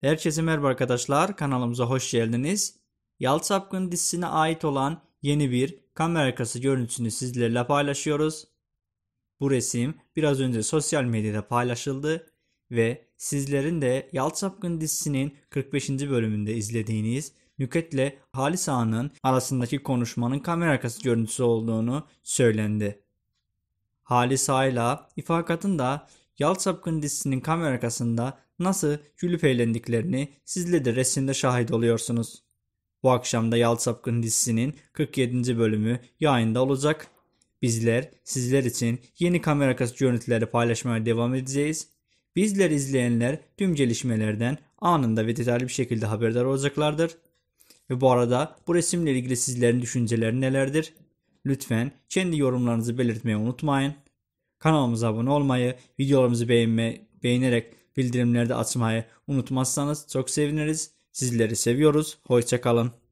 Herkese merhaba arkadaşlar kanalımıza hoş geldiniz. Yalt Sapkın dizisine ait olan yeni bir kamera arkası görüntüsünü sizlerle paylaşıyoruz. Bu resim biraz önce sosyal medyada paylaşıldı ve sizlerin de Yalt Sapkın dizisinin 45. bölümünde izlediğiniz Nüket ile Halis Ağa'nın arasındaki konuşmanın kamera arkası görüntüsü olduğunu söylendi. Halis Ağa ile İfakat'ın da Yal dizisinin kamera arkasında nasıl gülüp eğlendiklerini sizle de resimde şahit oluyorsunuz. Bu akşam da Yal dizisinin 47. bölümü yayında olacak. Bizler sizler için yeni kamera arkası görüntüleri paylaşmaya devam edeceğiz. Bizler izleyenler tüm gelişmelerden anında ve detaylı bir şekilde haberdar olacaklardır. Ve bu arada bu resimle ilgili sizlerin düşünceleri nelerdir? Lütfen kendi yorumlarınızı belirtmeyi unutmayın. Kanalımıza abone olmayı, videolarımızı beğenme, beğenerek bildirimlerde açmayı unutmazsanız çok seviniriz. Sizleri seviyoruz. Hoşçakalın.